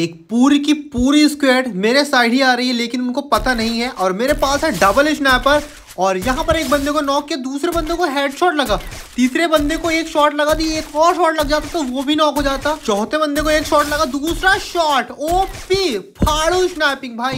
एक पूरी की पूरी स्क्वेड मेरे साइड ही आ रही है लेकिन उनको पता नहीं है और मेरे पास है डबल स्नैपर और यहाँ पर एक बंदे को नॉक किया दूसरे बंदे को हेड शॉट लगा तीसरे बंदे को एक शॉट लगा दी तो एक और शॉट लग जाता तो वो भी नॉक हो जाता चौथे बंदे को एक शॉट लगा दूसरा शॉट ओपी फाड़ू स्नैपिंग भाई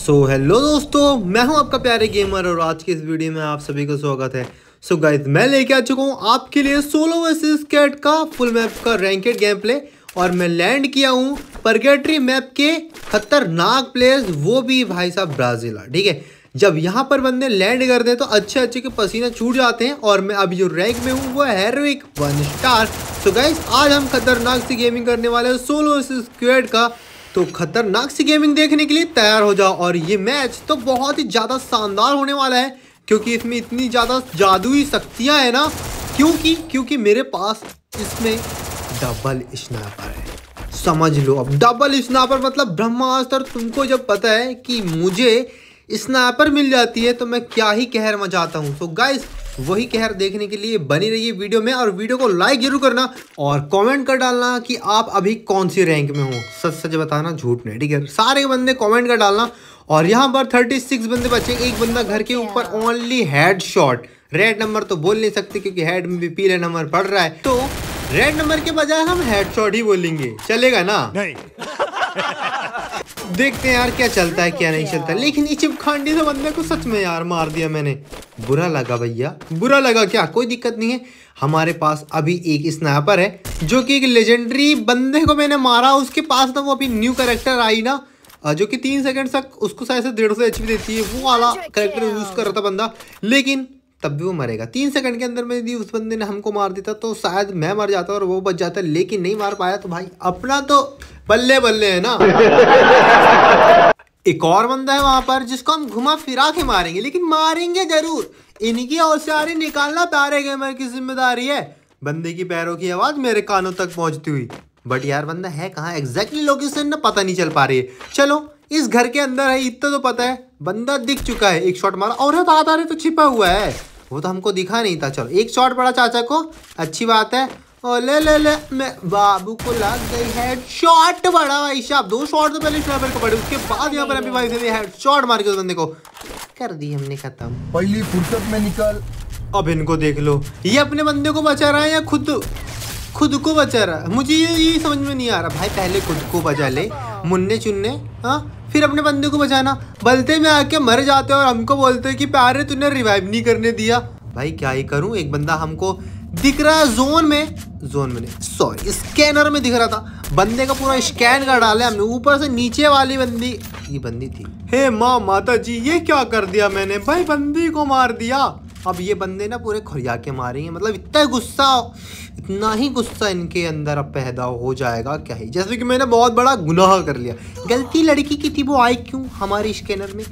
सो so, हेलो दोस्तों मैं हूं आपका प्यारे गेमर और आज के इस वीडियो में आप सभी का स्वागत है सो so, गाइज मैं लेके आ चुका हूं आपके लिए सोलो वर्सेस कैट का फुल मैप का रैंकेड गेम प्ले और मैं लैंड किया हूँ परगेटरी मैप के खतरनाक प्लेस वो भी भाई साहब ब्राज़ील ठीक है जब यहाँ पर बंदे लैंड कर दें तो अच्छे अच्छे के पसीना छूट जाते हैं और मैं अभी जो रैंक में हूँ वो हेरोइक वन स्टार तो गाइज आज हम खतरनाक सी गेमिंग करने वाले हैं सोलो स्क्वेड का तो खतरनाक सी गेमिंग देखने के लिए तैयार हो जाओ और ये मैच तो बहुत ही ज़्यादा शानदार होने वाला है क्योंकि इसमें इतनी ज़्यादा जादुई शक्तियाँ हैं ना क्योंकि क्योंकि मेरे पास इसमें डबल स्नैपर है समझ लो अब डबल स्नैपर मतलब ब्रह्मास्त्र तुमको जब पता है कि मुझे स्नैपर मिल जाती है तो मैं क्या ही कहर मचाता हूँ तो गाइस वही कहर देखने के लिए बनी रहिए वीडियो में और वीडियो को लाइक जरूर करना और कमेंट कर डालना कि आप अभी कौन सी रैंक में हो सच सच बताना झूठ नहीं ठीक है सारे बंदे कमेंट कर डालना और यहाँ पर 36 बंदे बचे एक बंदा घर के ऊपर only head shot red number तो बोल नहीं सकते क्योंकि हेड में भी पीले नंबर पड़ रहा है तो रेड नंबर के बजाय हम हेडशॉट ही बोलेंगे चलेगा ना नहीं देखते हैं यार क्या चलता है क्या नहीं चलता लेकिन इचिप खांडी से बंदे को सच में यार मार दिया मैंने बुरा लगा भैया बुरा लगा क्या कोई दिक्कत नहीं है हमारे पास अभी एक स्नैपर है जो कि एक लेजेंडरी बंदे को मैंने मारा उसके पास ना तो वो अभी न्यू करेक्टर आई ना जो कि तीन सेकंड तक उसको शायद से डेढ़ सौ एच देती है वो वाला करेक्टर यूज कर रहा था बंदा लेकिन तब भी वो मरेगा तीन सेकंड के अंदर में यदि उस बंदे ने हमको मार देता तो शायद मैं मर जाता और वो बच जाता लेकिन नहीं मार पाया तो भाई अपना तो बल्ले बल्ले है ना एक और बंदा है वहां पर जिसको हम घुमा फिरा के मारेंगे लेकिन मारेंगे जरूर इनकी होशियारी निकालना प्यारे गेमर की जिम्मेदारी है बंदे की पैरों की आवाज मेरे कानों तक पहुंचती हुई बट यार बंदा है कहाँ एग्जैक्टली लोकेशन ना पता नहीं चल पा रही है चलो इस घर के अंदर है इतना तो पता है बंदा दिख चुका है एक शॉट मारा और तो छिपा हुआ है वो तो हमको दिखा नहीं था चलो एक शॉट पड़ा चाचा को अच्छी बात है और ले ले ले मैं बाबू को लग गई हेड शॉट बड़ा भाई साहब दो शॉट तो पहले स्नाइपर को पड़े उसके बाद यहाँ पर अभी भाई से हेड शॉट मार के उस बंदे को कर दी हमने खत्म पहली फुर्सत में निकल अब इनको देख लो ये अपने बंदे को बचा रहा है या खुद खुद को बचा रहा मुझे ये, ये समझ में नहीं आ रहा भाई पहले खुद को बचा ले मुन्ने चुन्ने हाँ फिर अपने बंदे को बचाना बलते में आके मर जाते हैं और हमको बोलते हैं कि प्यारे तूने रिवाइव नहीं करने दिया भाई क्या ही करूं एक बंदा हमको दिख रहा है जोन में जोन में नहीं सॉरी स्कैनर में दिख रहा था बंदे का पूरा स्कैन कर डाले हमने ऊपर से नीचे वाली बंदी ये बंदी थी हे माँ माता जी ये क्या कर दिया मैंने भाई बंदी को मार दिया अब ये बंदे ना पूरे खुरिया के मारेंगे मतलब इतना गुस्सा इतना ही गुस्सा इनके अंदर अब पैदा हो जाएगा क्या ही जैसे कि मैंने बहुत बड़ा गुनाह कर लिया गलती लड़की की थी वो आई क्यों हमारे स्कैनर में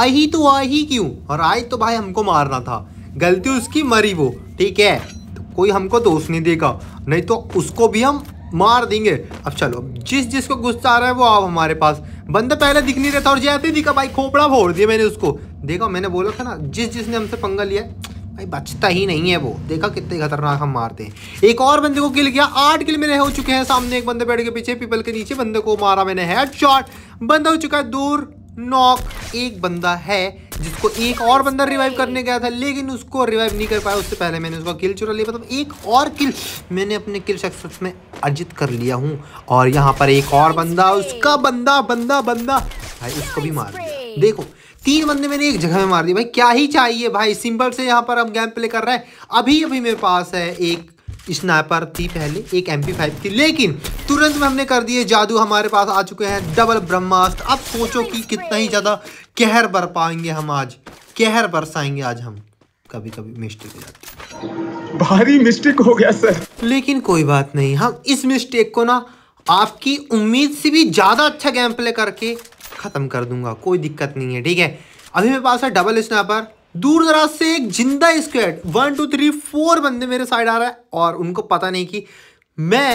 आई ही तो आई ही क्यों और आई तो भाई हमको मारना था गलती उसकी मरी वो ठीक है तो कोई हमको दोष नहीं देगा नहीं तो उसको भी हम मार देंगे अब चलो जिस जिसको गुस्सा आ रहा है वो आओ हमारे पास बंदा पहले दिख नहीं रहता और जैसे दिखा भाई खोपड़ा फोड़ दिया मैंने उसको देखा मैंने बोला था ना जिस जिसने हमसे पंगा लिया भाई बचता ही नहीं है वो देखा कितने खतरनाक हम मारते हैं एक और बंदे को किल किया आठ किल मेरे हो चुके हैं सामने एक बंदे पेड़ के पीछे पीपल के नीचे बंदे को मारा मैंने हेड शॉट बंदा हो चुका है दूर नॉक एक बंदा है जिसको एक और बंदा रिवाइव करने गया था लेकिन उसको रिवाइव नहीं कर पाया उससे पहले मैंने उसका किल चुरा लिया मतलब एक और किल मैंने अपने किल शख्स में अर्जित कर लिया हूँ और यहाँ पर एक और बंदा उसका बंदा बंदा बंदा भाई उसको भी मार दिया देखो तीन बंदे मैंने एक जगह में मार दिए भाई क्या ही चाहिए भाई सिंपल से यहाँ पर हम गेम प्ले कर रहे हैं अभी अभी मेरे पास है एक स्नाइपर थी पहले एक एम पी फाइव थी लेकिन तुरंत में हमने कर दिए जादू हमारे पास आ चुके हैं डबल ब्रह्मास्त्र अब सोचो कि कितना ही ज़्यादा कहर बर पाएंगे हम आज कहर बरसाएंगे आज हम कभी कभी मिस्टेक भारी मिस्टेक हो गया सर लेकिन कोई बात नहीं हम इस मिस्टेक को ना आपकी उम्मीद से भी ज़्यादा अच्छा गेम प्ले करके ख़त्म कर दूंगा कोई दिक्कत नहीं है ठीक है अभी मेरे पास है डबल स्नैपर दूर दराज से एक जिंदा squad one two three four बंदे मेरे साइड आ रहा है और उनको पता नहीं कि मैं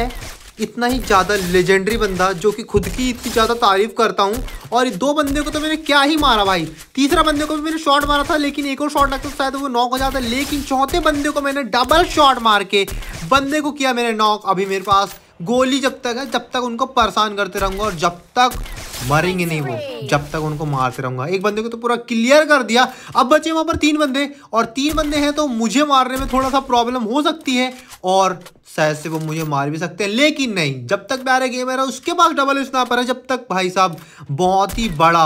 इतना ही ज़्यादा लेजेंडरी बंदा जो कि खुद की इतनी ज़्यादा तारीफ करता हूँ और दो बंदे को तो मैंने क्या ही मारा भाई तीसरा बंदे को भी मैंने शॉट मारा था लेकिन एक और शॉट लगता शायद वो नॉक हो जाता लेकिन चौथे बंदे को मैंने डबल शॉट मार के बंदे को किया मैंने नॉक अभी मेरे पास गोली जब तक है जब तक उनको परेशान करते रहूंगा और जब तक मरेंगे नहीं वो जब तक उनको मारते रहूंगा एक बंदे को तो पूरा क्लियर कर दिया अब बचे वहां पर तीन बंदे और तीन बंदे हैं तो मुझे मारने में थोड़ा सा प्रॉब्लम हो सकती है और शायद से वो मुझे मार भी सकते हैं लेकिन नहीं जब तक प्यारे गेमर है उसके पास डबल स्नापर है जब तक भाई साहब बहुत ही बड़ा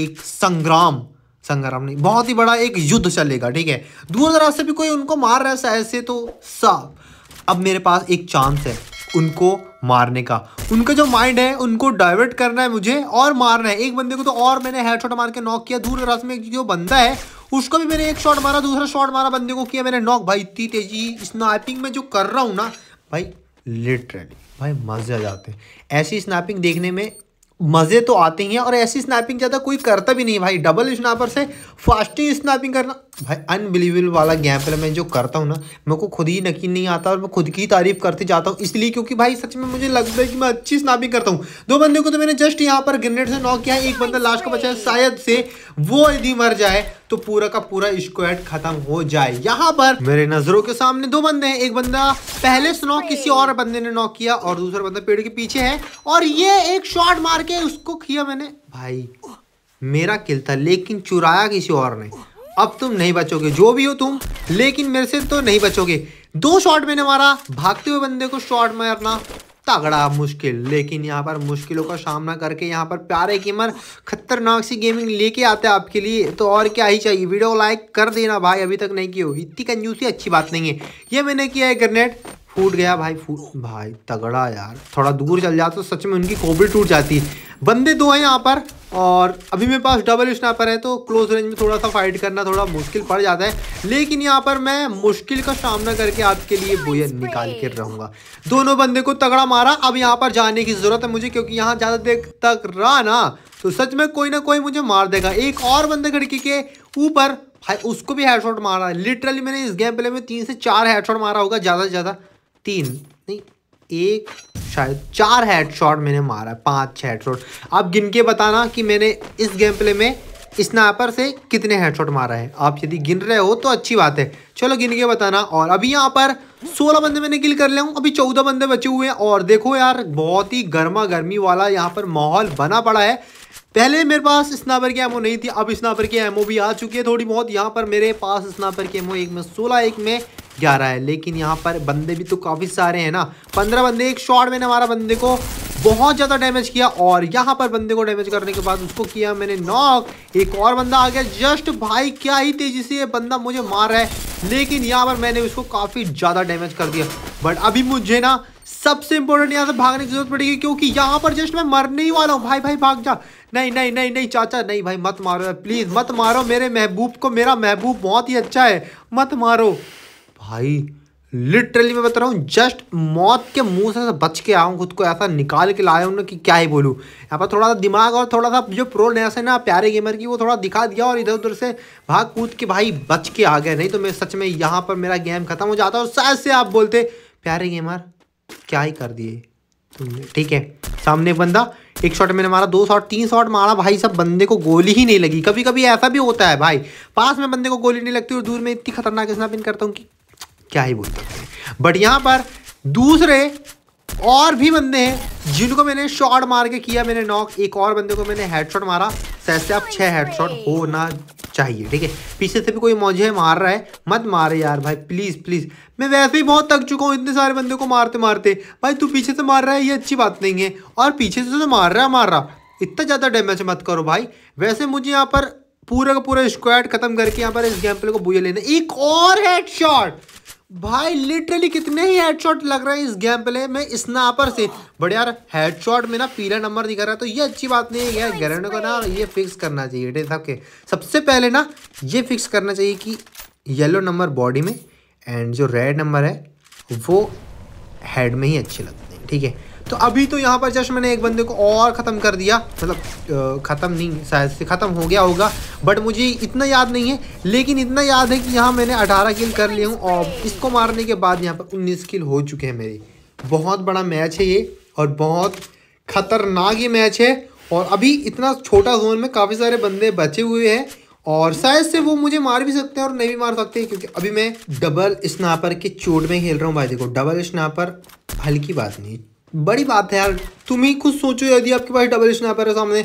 एक संग्राम संग्राम नहीं बहुत ही बड़ा एक युद्ध चलेगा ठीक है दूर दराज से भी कोई उनको मार रहा है शायद से तो साफ अब मेरे पास एक चांस है उनको मारने का उनका जो माइंड है उनको डाइवर्ट करना है मुझे और मारना है एक बंदे को तो और मैंने हेडशॉट मार के नॉक किया दूर दराज में जो बंदा है उसको भी मैंने एक शॉट मारा दूसरा शॉट मारा बंदे को किया मैंने नॉक भाई इतनी तेजी स्नाइपिंग में जो कर रहा हूँ ना भाई लिटरली भाई मज़े आ जाते हैं ऐसी स्नैपिंग देखने में मज़े तो आते ही हैं और ऐसी स्नैपिंग ज़्यादा कोई करता भी नहीं भाई डबल स्नैपर से फास्टिंग स्नैपिंग करना भाई अनबिलीवेबल वाला गैप फिल्म मैं जो करता हूँ ना मेरे को खुद ही यकीन नहीं आता और मैं खुद की तारीफ करते जाता हूँ इसलिए क्योंकि भाई सच में मुझे लगता है कि मैं अच्छी स्नैपिंग करता हूँ दो बंदे को तो मैंने जस्ट यहाँ पर ग्रेनेड से नॉक किया एक बंदा लास्ट का बचा है शायद से वो यदि मर जाए तो पूरा का पूरा स्क्वाड खत्म हो जाए यहाँ पर मेरे नजरों के सामने दो बंदे हैं एक बंदा पहले स्नॉक किसी और बंदे ने नॉक किया और दूसरा बंदा पेड़ के पीछे है और ये एक शॉट मार के उसको किया मैंने भाई मेरा किल था लेकिन चुराया किसी और ने अब तुम नहीं बचोगे जो भी हो तुम लेकिन मेरे से तो नहीं बचोगे दो शॉट मैंने मारा भागते हुए बंदे को शॉट मारना तगड़ा मुश्किल लेकिन यहाँ पर मुश्किलों का सामना करके यहाँ पर प्यारे गेमर खतरनाक सी गेमिंग लेके आते हैं आपके लिए तो और क्या ही चाहिए वीडियो को लाइक कर देना भाई अभी तक नहीं किया हो इतनी कंजूसी अच्छी बात नहीं है ये मैंने किया है ग्रेनेड फूट गया भाई फूट भाई तगड़ा यार थोड़ा दूर चल जाता तो सच में उनकी कोबरी टूट जाती बंदे दो हैं यहाँ पर और अभी मेरे पास डबल स्नैपर है तो क्लोज रेंज में थोड़ा सा फाइट करना थोड़ा मुश्किल पड़ जाता है लेकिन यहाँ पर मैं मुश्किल का सामना करके आपके लिए बोया निकाल के रहूँगा दोनों बंदे को तगड़ा मारा अब यहाँ पर जाने की ज़रूरत है मुझे क्योंकि यहाँ ज़्यादा देर तक रहा ना तो सच में कोई ना कोई मुझे मार देगा एक और बंदे खड़की के ऊपर भाई उसको भी हेडशॉट मारा लिटरली मैंने इस गेम प्ले में तीन से चार हेडशॉट मारा होगा ज़्यादा से ज़्यादा तीन नहीं एक शायद चार हेडशॉट मैंने मारा पांच छः हेडशॉट आप गिन के बताना कि मैंने इस गेम प्ले में स्नैपर से कितने हेडशॉट मारा है आप यदि गिन रहे हो तो अच्छी बात है चलो गिन के बताना और अभी यहाँ पर 16 बंदे मैंने किल कर लिया हूँ अभी 14 बंदे बचे हुए हैं और देखो यार बहुत ही गर्मा गर्मी वाला यहाँ पर माहौल बना पड़ा है पहले मेरे पास स्नापर की एमओ नहीं थी अब स्नापर की एमओ भी आ चुकी है थोड़ी बहुत यहाँ पर मेरे पास स्नापर की एमओ एक में सोलह एक में ग्यारह है लेकिन यहाँ पर बंदे भी तो काफ़ी सारे हैं ना पंद्रह बंदे एक शॉट मैंने हमारा बंदे को बहुत ज़्यादा डैमेज किया और यहाँ पर बंदे को डैमेज करने के बाद उसको किया मैंने नॉक एक और बंदा आ गया जस्ट भाई क्या ही तेज़ी से ये बंदा मुझे मार रहा है लेकिन यहाँ पर मैंने उसको काफ़ी ज़्यादा डैमेज कर दिया बट अभी मुझे ना सबसे इंपॉर्टेंट यहाँ से भागने की जरूरत पड़ेगी क्योंकि यहाँ पर जस्ट मैं मरने ही वाला हूँ भाई भाई भाग जा नहीं नहीं नहीं नहीं चाचा नहीं भाई मत मारो प्लीज़ मत मारो मेरे महबूब को मेरा महबूब बहुत ही अच्छा है मत मारो भाई लिटरली मैं बता रहा हूँ जस्ट मौत के मुंह से बच के आऊँ खुद को ऐसा निकाल के लाया उन्होंने कि क्या ही बोलूँ यहाँ पर थोड़ा सा दिमाग और थोड़ा सा जो प्रोनेस है ना प्यारे गेमर की वो थोड़ा दिखा दिया और इधर उधर से भाग कूद के भाई बच के आ गए नहीं तो मैं सच में यहाँ पर मेरा गेम खत्म हो जाता और शायद से आप बोलते प्यारे गेमर क्या ही कर दिए तुमने ठीक है सामने बंदा एक शॉट मैंने मारा दो शॉट तीन शॉट मारा भाई सब बंदे को गोली ही नहीं लगी कभी कभी ऐसा भी होता है भाई पास में बंदे को गोली नहीं लगती और दूर में इतनी खतरनाक स्नापिन करता हूँ कि क्या ही बोलते हैं बट यहाँ पर दूसरे और भी बंदे हैं जिनको मैंने शॉट मार के किया मैंने नॉक एक और बंदे को मैंने हेडशॉट मारा सह से आप छः हेडशॉट होना चाहिए ठीक है पीछे से भी कोई मुझे मार रहा है मत मारे यार भाई प्लीज़ प्लीज़ मैं वैसे ही बहुत थक चुका हूँ इतने सारे बंदे को मारते मारते भाई तू पीछे से मार रहा है ये अच्छी बात नहीं है और पीछे से तो मार रहा है मार रहा इतना ज़्यादा डैमेज मत करो भाई वैसे मुझे यहाँ पर पूरा का पूरा स्क्वाड खत्म करके यहाँ पर इस गैम्पल को बुझे लेना एक और हेड भाई लिटरली कितने ही हेडशॉट लग रहे हैं इस गेम प्ले में इस पर से बट यार हेडशॉट में ना पीला नंबर दिखा रहा है तो ये अच्छी बात नहीं है यार गैरेंडो को ना ये फिक्स करना चाहिए साहब के सबसे पहले ना ये फिक्स करना चाहिए कि येलो नंबर बॉडी में एंड जो रेड नंबर है वो हेड में ही अच्छे लगते हैं ठीक है तो अभी तो यहाँ पर जस्ट मैंने एक बंदे को और ख़त्म कर दिया मतलब ख़त्म नहीं शायद से ख़त्म हो गया होगा बट मुझे इतना याद नहीं है लेकिन इतना याद है कि यहाँ मैंने 18 किल कर लिया हूँ और इसको मारने के बाद यहाँ पर 19 किल हो चुके हैं मेरे बहुत बड़ा मैच है ये और बहुत ख़तरनाक ये मैच है और अभी इतना छोटा जोन में काफ़ी सारे बंदे बचे हुए हैं और शायद से वो मुझे मार भी सकते हैं और नहीं भी मार सकते क्योंकि अभी मैं डबल स्नापर के चोट में खेल रहा हूँ भाई देखो डबल स्नापर हल्की बात नहीं बड़ी बात है यार तुम ही कुछ सोचो यदि आपके पास डबल स्नैपर है सामने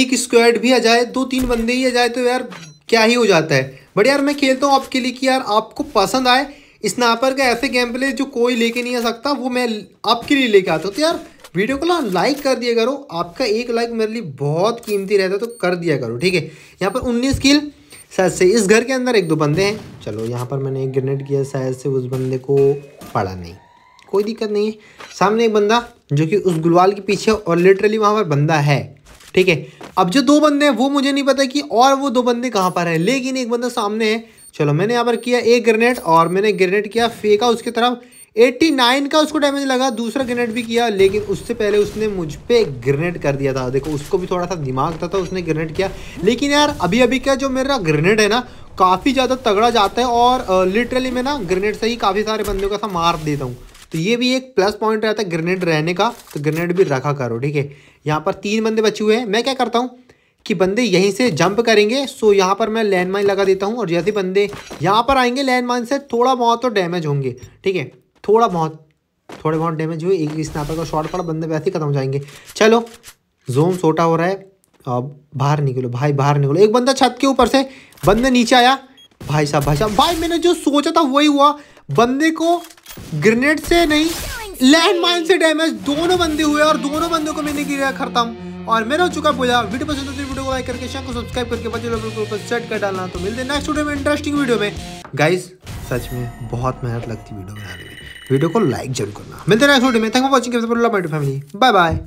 एक स्क्वाड भी आ जाए दो तीन बंदे ही आ जाए तो यार क्या ही हो जाता है बट यार मैं खेलता हूँ आपके लिए कि यार आपको पसंद आए स्नैपर का ऐसे गेम प्ले जो कोई लेके नहीं आ सकता वो मैं आपके लिए लेके आता हूँ तो यार वीडियो को ना लाइक कर दिया करो आपका एक लाइक मेरे लिए बहुत कीमती रहता है तो कर दिया करो ठीक है यहाँ पर उन्नीस किल शायद से इस घर के अंदर एक दो बंदे हैं चलो यहाँ पर मैंने एक ग्रेनेड किया शायद से उस बंदे को पड़ा नहीं कोई दिक्कत नहीं है सामने एक बंदा जो कि उस गुलवाल के पीछे और लिटरली वहाँ पर बंदा है ठीक है अब जो दो बंदे हैं वो मुझे नहीं पता कि और वो दो बंदे कहाँ पर हैं लेकिन एक बंदा सामने है चलो मैंने यहाँ पर किया एक ग्रेनेड और मैंने ग्रेनेड किया फेंका उसकी तरफ 89 का उसको डैमेज लगा दूसरा ग्रेनेड भी किया लेकिन उससे पहले उसने मुझ पर ग्रेनेड कर दिया था देखो उसको भी थोड़ा सा दिमाग था, था तो उसने ग्रेनेड किया लेकिन यार अभी अभी का जो मेरा ग्रेनेड है ना काफ़ी ज़्यादा तगड़ा जाता है और लिटरली मैं ना ग्रेनेड से ही काफ़ी सारे बंदों का सा मार देता हूँ तो ये भी एक प्लस पॉइंट रहता है ग्रेनेड रहने का तो ग्रेनेड भी रखा करो ठीक है यहाँ पर तीन बंदे बचे हुए हैं मैं क्या करता हूँ कि बंदे यहीं से जंप करेंगे सो यहाँ पर मैं लैंड माइन लगा देता हूँ और जैसे बंदे यहाँ पर आएंगे लैंड माइन से थोड़ा बहुत तो डैमेज होंगे ठीक है थोड़ा बहुत थोड़े बहुत डैमेज हुए एक स्नाइपर का शॉर्ट पड़ा बंदे वैसे ही खत्म हो जाएंगे चलो जोम छोटा हो रहा है अब बाहर निकलो भाई बाहर निकलो एक बंदा छत के ऊपर से बंदे नीचे आया भाई साहब भाई साहब भाई मैंने जो सोचा था वही हुआ बंदे को ग्रेनेड से नहीं लैंड माइन से डैमेज दोनों बंदे हुए और दोनों बंदों को मैंने किया खत्म और मेरा हो चुका पूजा वीडियो पसंद होती तो वीडियो को लाइक करके शेयर को सब्सक्राइब करके बच्चे लोगों को सेट कर डालना तो मिलते हैं नेक्स्ट वीडियो में इंटरेस्टिंग वीडियो में गाइस सच में बहुत मेहनत लगती वीडियो बनाने में वीडियो को लाइक जरूर करना मिलते हैं नेक्स्ट वीडियो में thank for watching family bye bye